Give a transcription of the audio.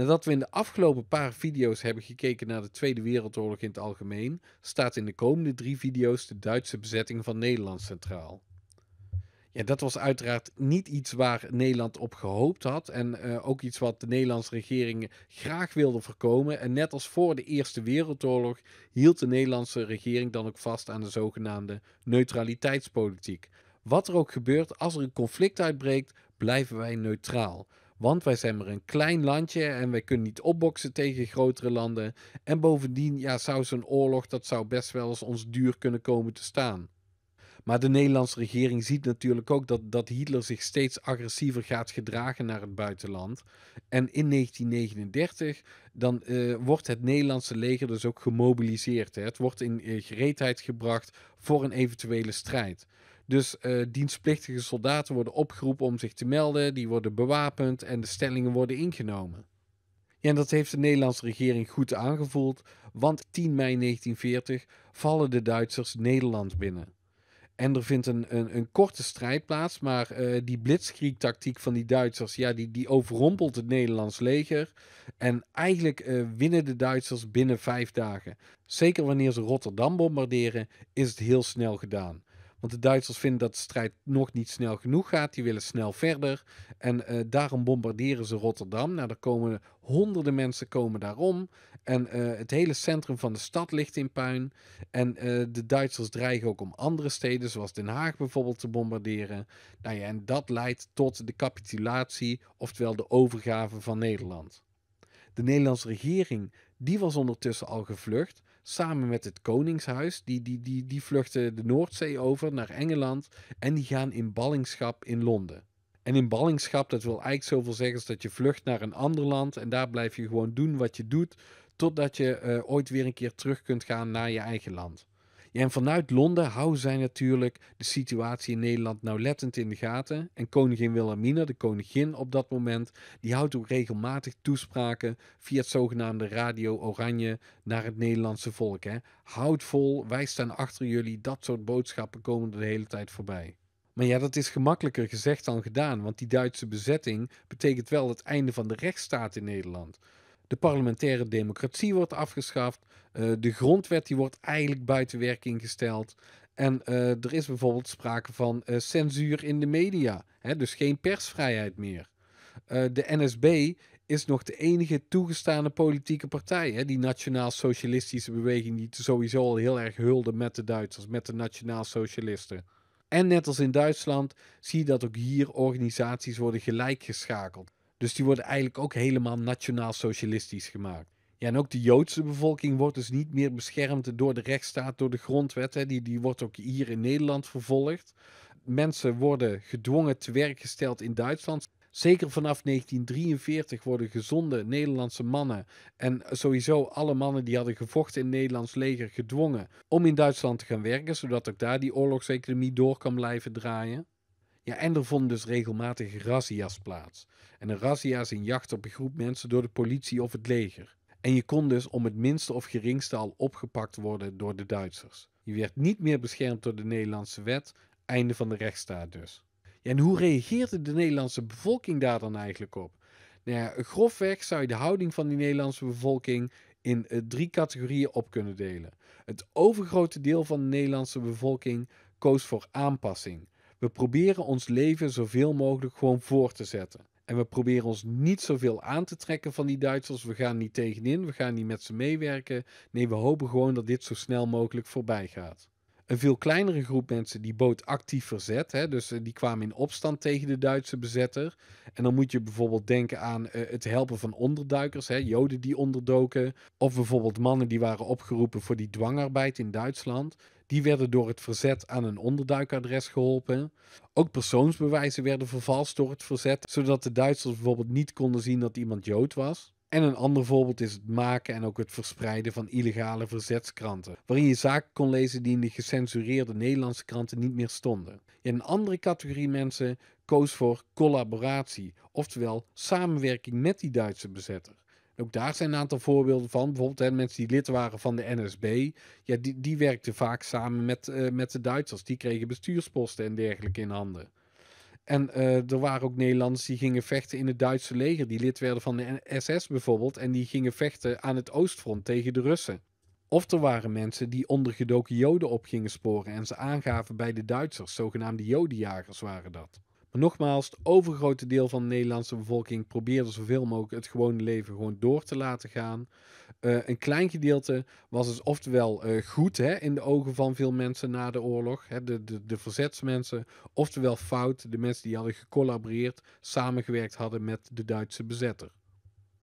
Nadat we in de afgelopen paar video's hebben gekeken naar de Tweede Wereldoorlog in het algemeen, staat in de komende drie video's de Duitse bezetting van Nederland centraal. Ja, dat was uiteraard niet iets waar Nederland op gehoopt had. En eh, ook iets wat de Nederlandse regering graag wilde voorkomen. En net als voor de Eerste Wereldoorlog hield de Nederlandse regering dan ook vast aan de zogenaamde neutraliteitspolitiek. Wat er ook gebeurt, als er een conflict uitbreekt, blijven wij neutraal. Want wij zijn maar een klein landje en wij kunnen niet opboksen tegen grotere landen. En bovendien, ja, zou zo'n oorlog, dat zou best wel eens ons duur kunnen komen te staan. Maar de Nederlandse regering ziet natuurlijk ook dat, dat Hitler zich steeds agressiever gaat gedragen naar het buitenland. En in 1939 dan eh, wordt het Nederlandse leger dus ook gemobiliseerd. Hè. Het wordt in eh, gereedheid gebracht voor een eventuele strijd. Dus eh, dienstplichtige soldaten worden opgeroepen om zich te melden, die worden bewapend en de stellingen worden ingenomen. Ja, en dat heeft de Nederlandse regering goed aangevoeld, want 10 mei 1940 vallen de Duitsers Nederland binnen. En er vindt een, een, een korte strijd plaats, maar uh, die tactiek van die Duitsers, ja, die, die overrompelt het Nederlands leger. En eigenlijk eh, winnen de Duitsers binnen vijf dagen. Zeker wanneer ze Rotterdam bombarderen, is het heel snel gedaan. Want de Duitsers vinden dat de strijd nog niet snel genoeg gaat. Die willen snel verder. En eh, daarom bombarderen ze Rotterdam. Nou, daar komen honderden mensen komen daarom. En eh, het hele centrum van de stad ligt in puin. En eh, de Duitsers dreigen ook om andere steden, zoals Den Haag bijvoorbeeld, te bombarderen. Nou ja, en dat leidt tot de capitulatie, oftewel de overgave van Nederland. De Nederlandse regering, die was ondertussen al gevlucht samen met het Koningshuis. Die, die, die, die vluchten de Noordzee over naar Engeland en die gaan in ballingschap in Londen. En in ballingschap, dat wil eigenlijk zoveel zeggen als dat je vlucht naar een ander land en daar blijf je gewoon doen wat je doet, totdat je eh, ooit weer een keer terug kunt gaan naar je eigen land en vanuit Londen houden zij natuurlijk de situatie in Nederland nauwlettend in de gaten. En koningin Wilhelmina, de koningin op dat moment, die houdt ook regelmatig toespraken via het zogenaamde Radio Oranje naar het Nederlandse volk. Hè. Houd vol, wij staan achter jullie. Dat soort boodschappen komen de hele tijd voorbij. Maar ja, dat is gemakkelijker gezegd dan gedaan, want die Duitse bezetting betekent wel het einde van de rechtsstaat in Nederland. De parlementaire democratie wordt afgeschaft. Eh, de grondwet die wordt eigenlijk buiten werking gesteld. En eh, er is bijvoorbeeld sprake van eh, censuur in de media. Hè? Dus geen persvrijheid meer. de NSB is nog de enige toegestane politieke partij. Hè? Die nationaal-socialistische beweging die sowieso al heel erg hulde met de Duitsers, met de nationaal-socialisten. En net als in Duitsland zie je dat ook hier organisaties worden gelijkgeschakeld. Dus die worden eigenlijk ook helemaal nationaal-socialistisch gemaakt. Ja, en ook de Joodse bevolking wordt dus niet meer beschermd door de rechtsstaat, door de grondwet. Hè. Die, die wordt ook hier in Nederland vervolgd. Mensen worden gedwongen te werk gesteld in Duitsland. Zeker vanaf 1943 worden gezonde Nederlandse mannen en sowieso alle mannen die hadden gevochten in het Nederlands leger gedwongen om in Duitsland te gaan werken, zodat ook daar die oorlogseconomie door kan blijven draaien en er vonden dus regelmatig razzia's plaats. En een razzia is een jacht op een groep mensen door de politie of het leger. En je kon dus om het minste of geringste al opgepakt worden door de Duitsers. Je werd niet meer beschermd door de Nederlandse wet, einde van de rechtsstaat dus. Ja, en hoe reageerde de Nederlandse bevolking daar dan eigenlijk op? Nou grofweg zou je de houding van die Nederlandse bevolking in eh, drie categorieën op kunnen delen. Het overgrote deel van de Nederlandse bevolking koos voor aanpassing, we proberen ons leven zoveel mogelijk gewoon voor te zetten. En we proberen ons niet zoveel aan te trekken van die Duitsers. We gaan niet tegenin, we gaan niet met ze meewerken. Nee, we hopen gewoon dat dit zo snel mogelijk voorbij gaat. Een veel kleinere groep mensen die bood actief verzet. Hè, dus eh, die kwamen in opstand tegen de Duitse bezetter. En dan moet je bijvoorbeeld denken aan eh, het helpen van onderduikers, hè, Joden die onderdoken. Of bijvoorbeeld mannen die waren opgeroepen voor die dwangarbeid in Duitsland. Die werden door het verzet aan een onderduikadres geholpen. Ook persoonsbewijzen werden vervalst door het verzet, zodat de Duitsers bijvoorbeeld niet konden zien dat iemand Jood was. En een ander voorbeeld is het maken en ook het verspreiden van illegale verzetskranten, waarin je zaken kon lezen die in de gecensureerde Nederlandse kranten niet meer stonden. In een andere categorie mensen koos voor collaboratie, oftewel samenwerking met die Duitse bezetter. Ook daar zijn een aantal voorbeelden van. Bijvoorbeeld mensen die lid waren van de NSB. Ja, die, die werkten vaak samen met, eh, met de Duitsers. Die kregen bestuursposten en dergelijke in handen. En eh, er waren ook Nederlanders die gingen vechten in het Duitse leger. Die lid werden van de SS bijvoorbeeld. En die gingen vechten aan het Oostfront tegen de Russen. Of er waren mensen die ondergedoken Joden op gingen sporen en ze aangaven bij de Duitsers. Zogenaamde Jodenjagers waren dat. Maar nogmaals, het overgrote deel van de Nederlandse bevolking probeerde zoveel mogelijk het gewone leven gewoon door te laten gaan. Eh, een klein gedeelte was dus oftewel eh, goed hè, in de ogen van veel mensen na de oorlog, hè, de, de, de verzetsmensen, oftewel fout, de mensen die hadden gecollaboreerd, samengewerkt hadden met de Duitse bezetter.